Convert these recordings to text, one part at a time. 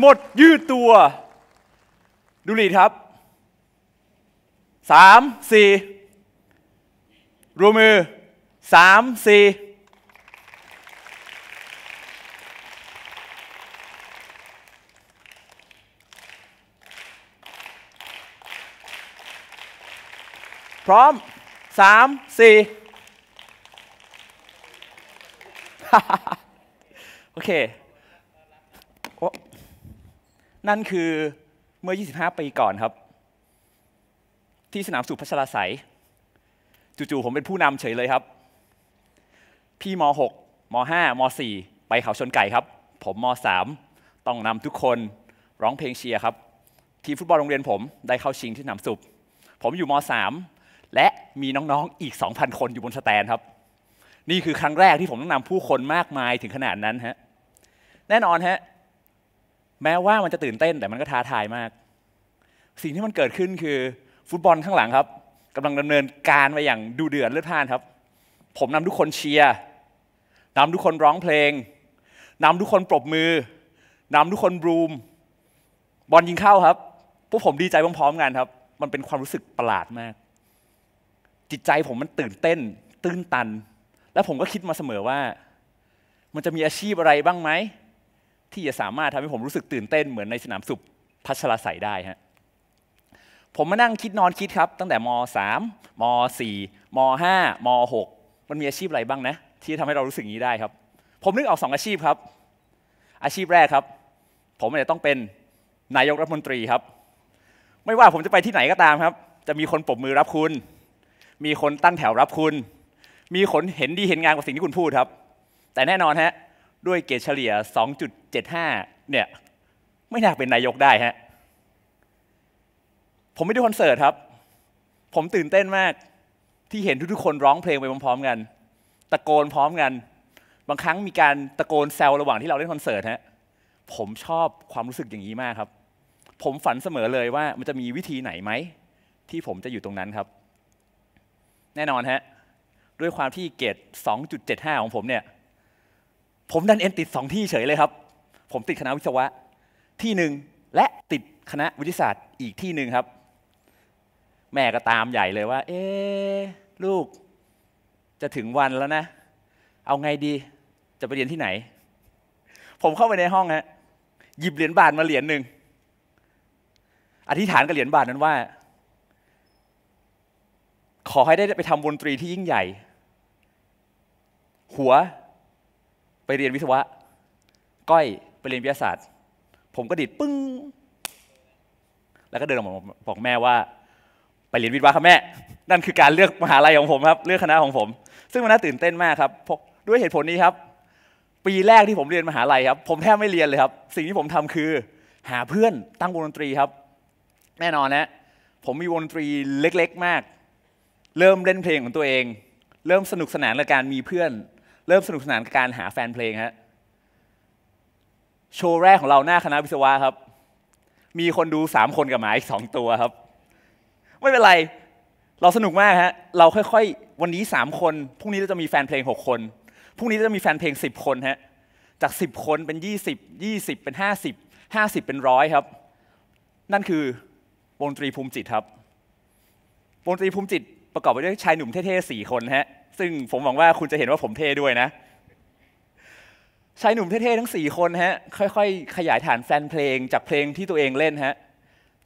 หมด ยืดตัว ดูลีครับสามสี่รวมมือสามสี่พร้อมสามสี่โอเคนั่นคือเมื่อ 25 ปีก่อนครับ ที่สนามสุพัชราายจู่ๆผมเป็นผู้นำเฉยเลยครับ พี่ม .6 ม .5 ม .4 ไปเขาชนไก่ครับ ผมม .3 ต้องนำทุกคนร้องเพลงเชียร์ครับ ทีมฟุตบอลโรงเรียนผมได้เข้าชิงที่สนามสุพผมอยู่ม .3 และมีน้องๆ อีก 2,000 คนอยู่บนสแตนครับ นี่คือครั้งแรกที่ผมต้องนำผู้คนมากมายถึงขนาดนั้นฮะแน่นอนฮะแม้ว่ามันจะตื่นเต้น แต่มันก็ท้าทายมาก สิ่งที่มันเกิดขึ้นคือ ฟุตบอลข้างหลังครับกำลังดำเนินการไปอย่างดูเดือดเลือดพ่านครับ ผมนำทุกคนเชียร์นำทุกคนร้องเพลงนำทุกคน ปรบมือนำทุกคนบูมบอลยิงเข้าครับพวกผมดีใจพร้อมๆกันครับ มันเป็นความรู้สึกประหลาดมาก จิตใจผมมันตื่นเต้นตื้นตัน และผมก็คิดมาเสมอว่า มันจะมีอาชีพอะไรบ้างไหมที่จะสามารถทำให้ผมรู้สึกตื่นเต้นเหมือนในสนามสุบพัชรศัยได้ฮะผมมานั่งคิดนอนคิดครับ ตั้งแต่ม3ม4ม5ม6มันมีอาชีพอะไรบ้างนะที่ทำให้เรารู้สึกนี้ได้ครับ ผมนึกออกสอาชีพครับ อาชีพแรกครับ ผมจะต้องเป็นนายกรัฐมนตรีครับ ไม่ว่าผมจะไปที่ไหนก็ตามครับ จะมีคนปรบมือรับคุณ มีคนตั้งแถวรับคุณ มีคนเห็นดีเห็นงานกับสิ่งที่คุณพูดครับ แต่แน่นอนฮะด้วยเกรดเฉลี่ย 2.75 เนี่ย ไม่น่าเป็นนายกได้ฮะผมไม่ดูคอนเสิร์ตครับ ผมตื่นเต้นมากที่เห็นทุกๆคนร้องเพลงไปพร้อมๆกัน ตะโกนพร้อมกัน บางครั้งมีการตะโกนแซวระหว่างที่เราเล่นคอนเสิร์ตฮะผมชอบความรู้สึกอย่างนี้มากครับ ผมฝันเสมอเลยว่ามันจะมีวิธีไหนไหมที่ผมจะอยู่ตรงนั้นครับ แน่นอนฮะด้วยความที่เกรด2.75 ของผมเนี่ยผมดันเอ็นติดสองที่เฉยเลยครับ ผมติดคณะวิศวะที่หนึ่งและติดคณะวิทยาศาสตร์อีกที่หนึ่งครับ แม่ก็ตามใหญ่เลยว่า เอ๊ลูก จะถึงวันแล้วนะ เอาไงดี จะไปเรียนที่ไหน ผมเข้าไปในห้องฮนะหยิบเหรียญบาทมาเหรียญหนึ่งอธิษฐานกับเหรียญบาทนั้นว่า ขอให้ได้ไปทำบนตรีที่ยิ่งใหญ่ หัวไปเรียนวิศวะก้อยไปเรียนวิทยาศาสตร์ ผมก็ดิดปึ้งแล้วก็เดินออกมาบอกแม่ว่า ไปเรียนวิทย์วะครับแม่ นั่นคือการเลือกมหาลัยของผมครับเลือกคณะของผม ซึ่งมันน่าตื่นเต้นมากครับด้วยเหตุผลนี้ครับปีแรกที่ผมเรียนมหาลัยครับ ผมแทบไม่เรียนเลยครับ สิ่งที่ผมทำคือ หาเพื่อนตั้งวงดนตรีครับแน่นอนนะผมมีวงดนตรีเล็กๆมาก เริ่มเล่นเพลงของตัวเอง เริ่มสนุกสนานกับการมีเพื่อนเริ่มสนุกสนานกับการหาแฟนเพลงฮะโชว์แรกของเราหน้าคณะวิศวะครับ มีคนดูสามคนกับหมาอีกสองตัวครับไม่เป็นไรเราสนุกมากฮะเราค่อย ๆ วันนี้สามคนพรุ่งนี้เราจะมีแฟนเพลงหกคนพรุ่งนี้จะมีแฟนเพลงสิบคนฮะจากสิบคนเป็นยี่สิบยี่สิบเป็นห้าสิบห้าสิบเป็นร้อยครับ นั่นคือ วงตรีภูมิจิตครับวงตรีภูมิจิต ประกอบไปด้วยชายหนุ่มเท่ๆสี่คนฮะซึ่งผมหวังว่าคุณจะเห็นว่าผมเท่ด้วยนะชายหนุ่มเท่ๆ ทั้ง 4 คนฮะค่อย ๆ ขยายฐานแฟนเพลงจากเพลงที่ตัวเองเล่นฮะ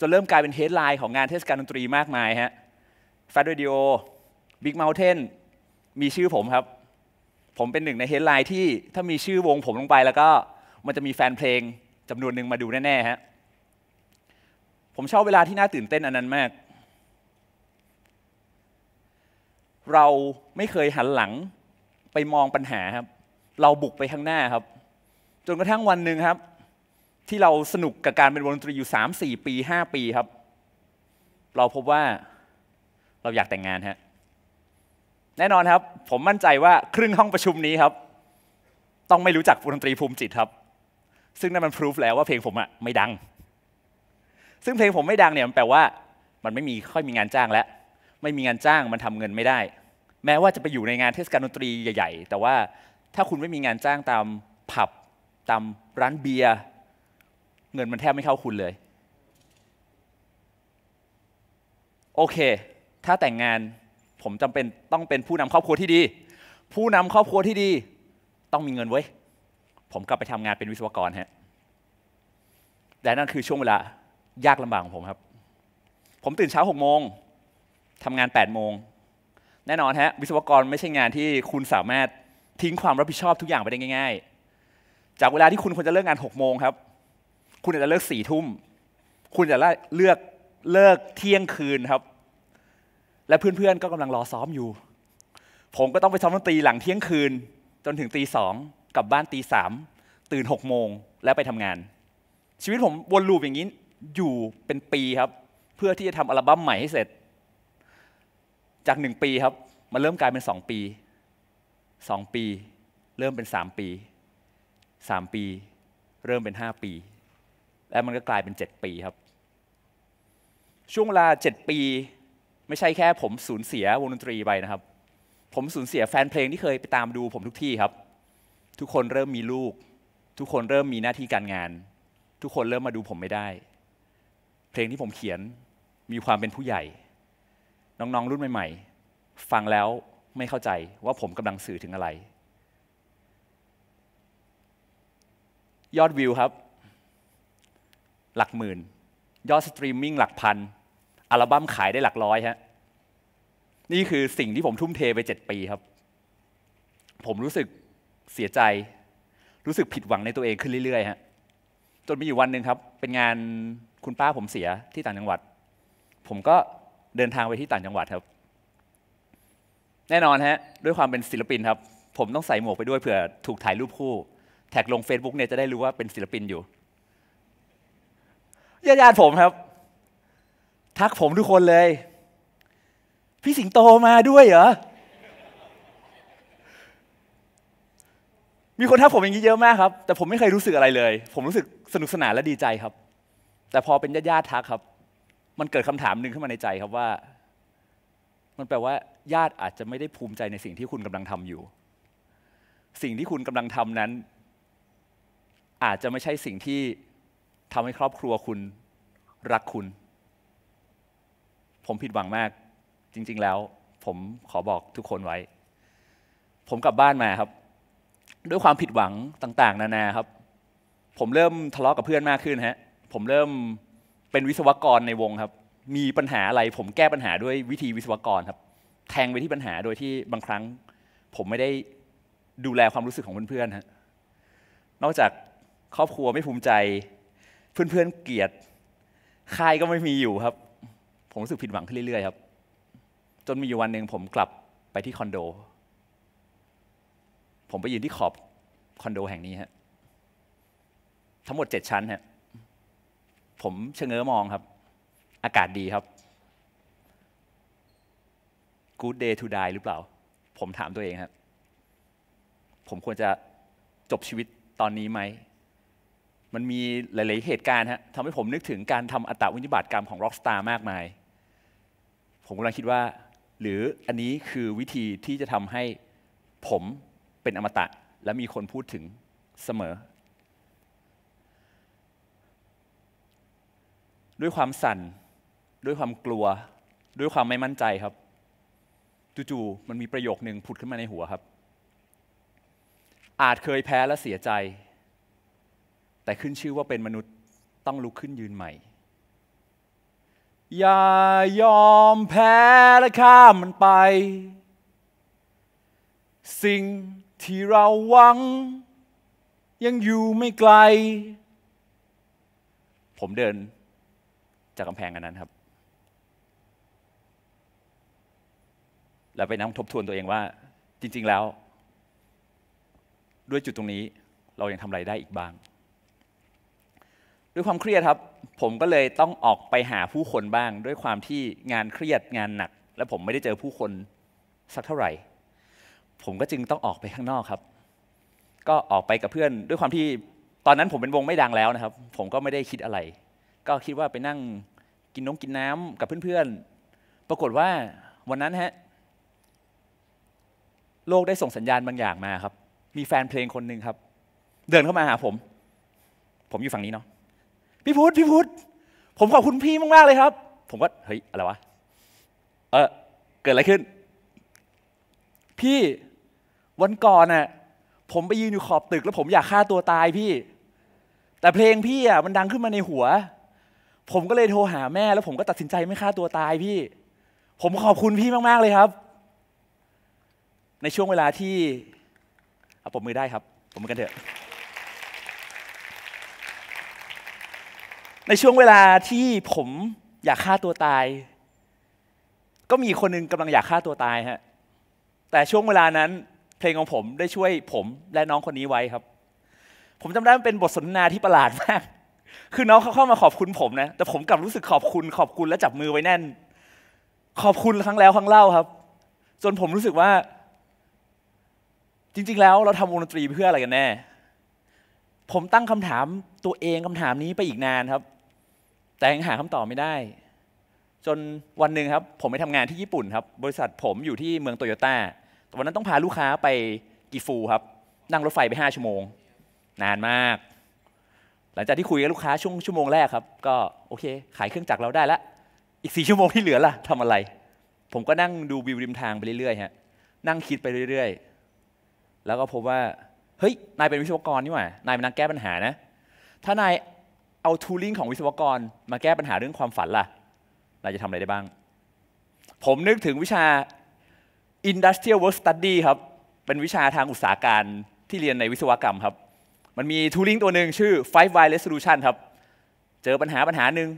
จนเริ่มกลายเป็นเฮดไลน์ของงานเทศกาลดนตรีมากมายฮะแฟดเรดิโอบิ๊กเมลเทนมีชื่อผมครับ ผมเป็นหนึ่งในเฮดไลน์ที่ถ้ามีชื่อวงผมลงไปแล้วก็มันจะมีแฟนเพลงจำนวนหนึ่งมาดูแน่ๆฮะ ผมชอบเวลาที่น่าตื่นเต้นอันนั้นมากเราไม่เคยหันหลังไปมองปัญหาครับ เราบุกไปข้างหน้าครับ จนกระทั่งวันหนึ่งครับ ที่เราสนุกกับการเป็นวงดนตรีอยู่สสามี่ปีห้าปีครับ เราพบว่าเราอยากแต่งงานฮะแน่นอนครับ ผมมั่นใจว่าครึ่งห้องประชุมนี้ครับ ต้องไม่รู้จักวงดนตรีภูมิจิตครับ ซึ่งนั่นมันพิสูจแล้วว่าเพลงผมอะไม่ดัง ซึ่งเพลงผมไม่ดังเนี่ย มันแปลว่า มันไม่มีค่อยมีงานจ้างแล้วไม่มีงานจ้างมันทำเงินไม่ได้แม้ว่าจะไปอยู่ในงานเทศกาลดนตรีใหญ่ ๆ แต่ว่าถ้าคุณไม่มีงานจ้างตามผับ ตามร้านเบียร์ เงินมันแทบไม่เข้าคุณเลย โอเค ถ้าแต่งงานผมจำเป็นต้องเป็นผู้นำครอบครัวที่ดี ผู้นำครอบครัวที่ดี ต้องมีเงิน เว้ย ผมกลับไปทำงานเป็นวิศวกรฮะแต่นั่นคือช่วงเวลายากลำบากของผมครับ ผมตื่นเช้าหกโมงทำงานแปดโมงแน่นอนฮะวิศวกรไม่ใช่งานที่คุณสามารถทิ้งความรับผิดชอบทุกอย่างไปได้ง่าย ๆ จากเวลาที่คุณควรจะเลิกงาน6กโมงครับ คุณอาจจะเลิกสี่ทุ่ม คุณจะเลือกเลิกเที่ยงคืนครับ และเพื่อนๆ ก็กำลังรอซ้อมอยู่ ผมก็ต้องไปซ้อมดนตรีหลังเที่ยงคืนจนถึงตีสองกลับบ้านตีสามตื่นหกโมงแล้วไปทำงาน ชีวิตผมวนลูปอย่างนี้อยู่เป็นปีครับ เพื่อที่จะทำอัลบั้มใหม่ให้เสร็จจาก 1 ปีครับมันเริ่มกลายเป็น 2 ปี 2 ปี เริ่มเป็น 3 ปี 3 ปี เริ่มเป็น 5 ปี แล้วมันก็กลายเป็น 7 ปีครับ ช่วงเวลา 7 ปี ไม่ใช่แค่ผมสูญเสียวงดนตรีไปนะครับ ผมสูญเสียแฟนเพลงที่เคยไปตามดูผมทุกที่ครับ ทุกคนเริ่มมีลูก ทุกคนเริ่มมีหน้าที่การงาน ทุกคนเริ่มมาดูผมไม่ได้ เพลงที่ผมเขียนมีความเป็นผู้ใหญ่น้อง ๆ รุ่นใหม่ๆ ฟังแล้วไม่เข้าใจว่าผมกำลังสื่อถึงอะไร ยอดวิวครับ หลักหมื่น ยอดสตรีมมิ่งหลักพันอัลบั้มขายได้หลักร้อยฮะนี่คือสิ่งที่ผมทุ่มเทไปเจ็ดปีครับ ผมรู้สึกเสียใจ รู้สึกผิดหวังในตัวเองขึ้นเรื่อย ๆฮะจนมีอยู่วันหนึ่งครับ เป็นงานคุณป้าผมเสียที่ต่างจังหวัด ผมก็เดินทางไปที่ต่างจังหวัดครับ แน่นอนฮะ ด้วยความเป็นศิลปินครับ ผมต้องใส่หมวกไปด้วยเผื่อ ถูกถ่ายรูปคู่ แท็กลง Facebook เนี่ยจะได้รู้ว่าเป็นศิลปินอยู่ญาติผมครับ ทักผมทุกคนเลย พี่สิงโตมาด้วยเหรอมีคนทักผมอย่างนี้เยอะมากครับ แต่ผมไม่เคยรู้สึกอะไรเลย ผมรู้สึกสนุกสนานและดีใจครับ แต่พอเป็นญาติิทักครับมันเกิดคำถามหนึ่งขึ้นมาในใจครับว่า มันแปลว่า ญาติอาจจะไม่ได้ภูมิใจในสิ่งที่คุณกำลังทำอยู่ สิ่งที่คุณกำลังทำนั้น อาจจะไม่ใช่สิ่งที่ทำให้ครอบครัวคุณ รักคุณ ผมผิดหวังมาก จริงๆแล้ว ผมขอบอกทุกคนไว้ ผมกลับบ้านมาครับ ด้วยความผิดหวังต่าง ๆ นานาครับ ผมเริ่มทะเลาะกับเพื่อนมากขึ้นฮะ ผมเริ่มเป็นวิศวกรในวงครับ มีปัญหาอะไร ผมแก้ปัญหาด้วยวิธีวิศวกรครับ แทงไปที่ปัญหาโดยที่บางครั้ง ผมไม่ได้ดูแลความรู้สึกของเพื่อนๆฮะนอกจากครอบครัวไม่ภูมิใจ เพื่อนๆเกลียดค่ายก็ไม่มีอยู่ครับ ผมรู้สึกผิดหวังขึ้นเรื่อยๆครับ จนมีอยู่วันหนึ่งผมกลับไปที่คอนโด ผมไปยืนที่ขอบคอนโดแห่งนี้ฮะทั้งหมดเจ็ดชั้นฮะผมเชงเง้อมองครับ อากาศดีครับ Good day to die หรือเปล่า ผมถามตัวเองครับ ผมควรจะจบชีวิตตอนนี้ไหม มันมีหลายๆเหตุการณ์ฮะทำให้ผมนึกถึงการทำอัตวินิบาตกรรมของร็อกสตาร์มากมาย ผมกำลังคิดว่า หรืออันนี้คือวิธีที่จะทำให้ผมเป็นอมตะและมีคนพูดถึงเสมอด้วยความสั่นด้วยความกลัว ด้วยความไม่มั่นใจครับจู่ๆมันมีประโยคหนึ่งผุดขึ้นมาในหัวครับ อาจเคยแพ้และเสียใจ แต่ขึ้นชื่อว่าเป็นมนุษย์ ต้องลุกขึ้นยืนใหม่ อย่ายอมแพ้และข้ามมันไป สิ่งที่เราหวังยังอยู่ไม่ไกล ผมเดินจากกำแพงอันนั้นครับแล้วไปนั่งทบทวนตัวเองว่าจริง ๆแล้ว ด้วยจุดตรงนี้ เรายังทำอะไรได้อีกบ้าง ด้วยความเครียดครับ ผมก็เลยต้องออกไปหาผู้คนบ้าง ด้วยความที่งานเครียดงานหนัก และผมไม่ได้เจอผู้คนสักเท่าไหร่ ผมก็จึงต้องออกไปข้างนอกครับ ก็ออกไปกับเพื่อน ด้วยความที่ตอนนั้นผมเป็นวงไม่ดังแล้วนะครับ ผมก็ไม่ได้คิดอะไรก็คิดว่าไปนั่งกินน้องกินน้ำกับเพื่อนๆ ปรากฏว่าวันนั้นฮะ โลกได้ส่งสัญญาณบางอย่างมาครับ มีแฟนเพลงคนหนึ่งครับ เดินเข้ามาหา ผม ผมอยู่ฝั่งนี้เนาะ พี่พุทธพี่พุทธผมขอบคุณพี่มากๆ เลยครับ ผมก็เฮ้ย อะไรวะ เออเกิดอะไรขึ้น พี่ วันก่อนน่ะ ผมไปยืนอยู่ขอบตึกแล้ว ผมอยากฆ่าตัวตายพี่ แต่เพลงพี่อ่ะ มันดังขึ้นมาในหัวผมก็เลยโทรหาแม่แล้วผมก็ตัดสินใจไม่ฆ่าตัวตายพี่ ผมขอบคุณพี่มาก ๆเลยครับ ในช่วงเวลาที่เอาผมมือได้ครับ ผมมือกันเถอะ ในช่วงเวลาที่ผมอยากฆ่าตัวตาย ก็มีคนนึงกำลังอยากฆ่าตัวตายฮะ แต่ช่วงเวลานั้นเพลงของผมได้ช่วยผมและน้องคนนี้ไว้ครับ ผมจำได้มันเป็นบทสนทนาที่ประหลาดมากคือน้องเขาเข้ามาขอบคุณผมนะ แต่ผมกลับรู้สึกขอบคุณ ขอบคุณและจับมือไว้แน่น ขอบคุณครั้งแล้วครั้งเล่าครับจนผมรู้สึกว่า จริง ๆ แล้วเราทำวงดนตรีเพื่ออะไรกันแน่ผมตั้งคำถามตัวเองคำถามนี้ไปอีกนานครับ แต่ยังหาคำตอบไม่ได้ จนวันหนึ่งครับ ผมไปทำงานที่ญี่ปุ่นครับ บริษัทผมอยู่ที่เมืองโตโยต้าวันนั้นต้องพาลูกค้าไปกิฟูครับ นั่งรถไฟไปห้าชั่วโมง นานมากหลังจากที่คุยกับลูกค้าช่วงชั่วโมงแรกครับ ก็โอเค ขายเครื่องจักรเราได้ละ อีกสี่ชั่วโมงที่เหลือล่ะทำอะไร ผมก็นั่งดูวิวริมทางไปเรื่อยๆฮะนั่งคิดไปเรื่อยๆ แล้วก็พบว่า เฮ้ย นายเป็นวิศวกรนี่หว่านายเป็นนักแก้ปัญหานะถ้านายเอาทูลิงของวิศวกรมาแก้ปัญหาเรื่องความฝันล่ะ นายจะทำอะไรได้บ้าง ผมนึกถึงวิชา Industrial Work Study ครับเป็นวิชาทางอุตสาหการที่เรียนในวิศวกรรมครับมันมีทูลิงตัวหนึ่งชื่อ five why resolution ครับ เจอปัญหาปัญหาหนึ่ง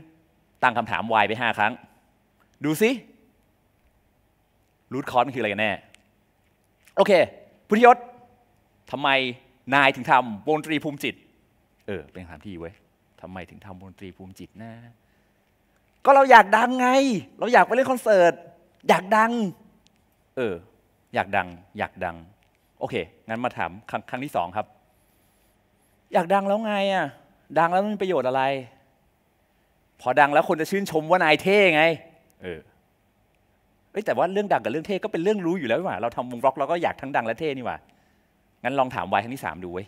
ตั้งคำถาม why ไป 5 ครั้ง ดูสิรูทคอร์สคืออะไรกันแน่ โอเค พุทธิยศ ทำไมนายถึงทำวงตรีภูมิจิต เออ เป็นคำถามที่เว้ยทำไมถึงทำวงตรีภูมิจิตนะ ก็เราอยากดังไง เราอยากไปเล่นคอนเสิร์ต อยากดัง เออ อยากดัง อยากดัง โอเค งั้นมาถามครั้งที่สองครับอยากดังแล้วไง อ่ะ ดังแล้วมันมีประโยชน์อะไร พอดังแล้วคนจะชื่นชมว่านายเท่ไง เออแต่ว่าเรื่องดังกับเรื่องเท่ก็เป็นเรื่องรู้อยู่แล้วว่า เราทำวงร็อกเราก็อยากทั้งดังและเท่นี่ว่างั้นลองถามวายทั้งที่สามดูเว้ย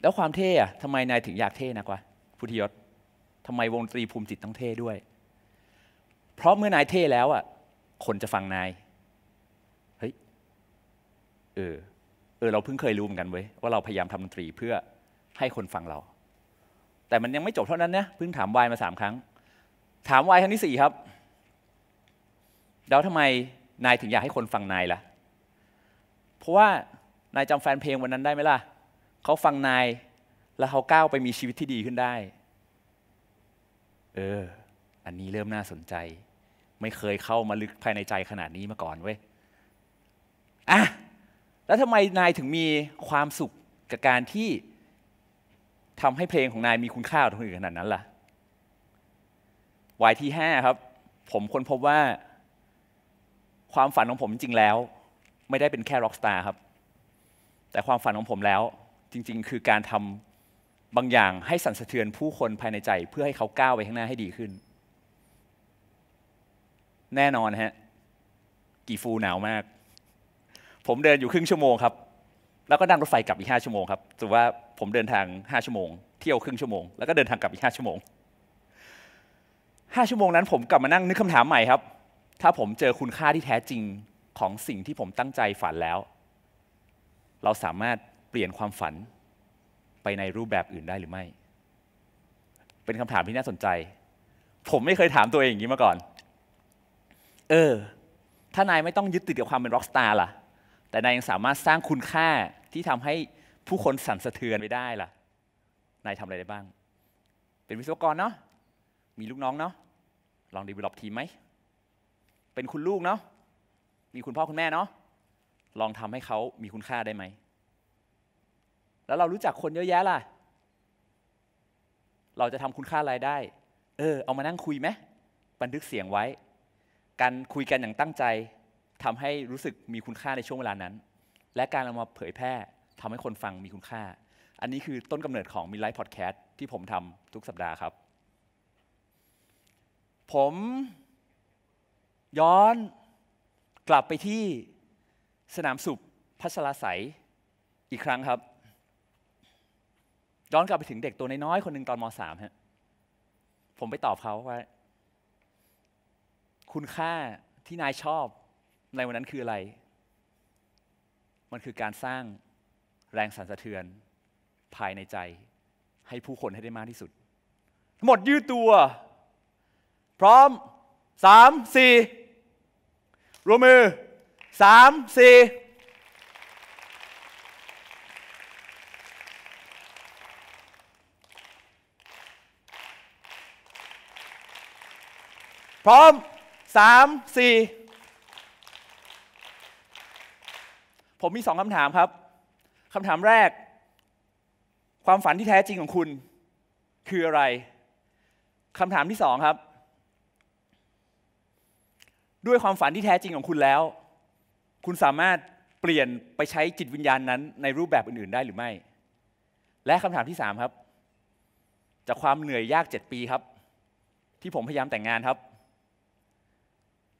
แล้วความเท่อะทำไมนายถึงอยากเท่นักวะพุทธิยศทำไมวงตรีภูมิจิตต้องเท่ด้วย เพราะเมื่อนายเท่แล้วอะคนจะฟังนาย เฮ้ยเอออเราเพิ่งเคยรู้เหมือนกันเว้ยว่า เราพยายามทำดนตรีเพื่อให้คนฟังเรา แต่มันยังไม่จบเท่านั้นนะเพิ่งถามวายมาสามครั้ง ถามวายครั้งที่สี่ครับ แล้วทำไมนายถึงอยากให้คนฟังนายล่ะ เพราะว่านายจำแฟนเพลงวันนั้นได้ไหมล่ะเขาฟังนาย แล้วเขาก้าวไปมีชีวิตที่ดีขึ้นได้ เออ อันนี้เริ่มน่าสนใจ ไม่เคยเข้ามาลึกภายในใจขนาดนี้มาก่อนเว้ยอ่ะแล้วทำไมนายถึงมีความสุขกับการที่ทำให้เพลงของนายมีคุณค่าตรงนอื่นขนาดนั้นล่ะวายที่ห้าครับ ผมค้นพบว่าความฝันของผมจริงแล้ว ไม่ได้เป็นแค่ร็อกสตาร์ครับ แต่ความฝันของผมแล้วจริง ๆ คือการทำบางอย่างให้สั่นสะเทือนผู้คนภายในใจ เพื่อให้เขาก้าวไปข้างหน้าให้ดีขึ้นแน่นอนฮะ กี่ฟูหนาวมากผมเดินอยู่ครึ่งชั่วโมงครับ แล้วก็นั่งรถไฟกลับอีกห้าชั่วโมงครับถือว่าผมเดินทางห้าชั่วโมง เที่ยวครึ่งชั่วโมง แล้วก็เดินทางกลับอีกห้าชั่วโมง ห้าชั่วโมงนั้นผมกลับมานั่งนึกคำาถามใหม่ครับ ถ้าผมเจอคุณค่าที่แท้จริงของสิ่งที่ผมตั้งใจฝันแล้ว เราสามารถเปลี่ยนความฝันไปในรูปแบบอื่นได้หรือไม่ เป็นคำถามที่น่าสนใจ ผมไม่เคยถามตัวเองอย่างนี้มาก่อน เออ ถ้านายไม่ต้องยึดติดกับความเป็นร็อกสตาร์ล่ะแต่นายยังสามารถสร้างคุณค่าที่ทำให้ผู้คนสั่นสะเทือนไปได้ล่ะ นายทำอะไรได้บ้าง เป็นวิศวกรเนาะ มีลูกน้องเนาะ ลองดีเวล็อปทีมไหม เป็นคุณลูกเนาะ มีคุณพ่อคุณแม่เนาะ ลองทำให้เขามีคุณค่าได้ไหม แล้วเรารู้จักคนเยอะแยะล่ะ เราจะทำคุณค่าอะไรได้ เออ เอามานั่งคุยไหมบันทึกเสียงไว้ การคุยกันอย่างตั้งใจทำให้รู้สึกมีคุณค่าในช่วงเวลานั้น และการเอามาเผยแพร่ทำให้คนฟังมีคุณค่า อันนี้คือต้นกำเนิดของมิไลฟ์พอดแคสต์ ที่ผมทำทุกสัปดาห์ครับ ผม ย้อนกลับไปที่สนามสุบพัชรศัยอีกครั้งครับ ย้อนกลับไปถึงเด็กตัวน้อยๆคนหนึ่งตอนม .3 ฮะผมไปตอบเขาว่า คุณค่าที่นายชอบในวันนั้นคืออะไร มันคือการสร้างแรงสั่นสะเทือนภายในใจ ให้ผู้คนให้ได้มากที่สุด หมดยืดตัว พร้อม สาม สี่ รวมมือ สาม สี่ พร้อม สาม สี่ผมมีสองคำถามครับ คำถามแรก ความฝันที่แท้จริงของคุณ คืออะไร คำถามที่สองครับ ด้วยความฝันที่แท้จริงของคุณแล้ว คุณสามารถเปลี่ยนไปใช้จิตวิญญาณนนั้นในรูปแบบอื่นๆได้หรือไม่ และคำถามที่สามครับ จากความเหนื่อยยากเจ็ดปีครับ ที่ผมพยายามแต่งงานครับ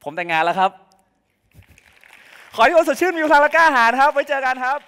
ผมแต่งงานแล้วครับขอที่วัสดชื่นมีพลังและกล้าหาญครับ ไว้เจอกันครับ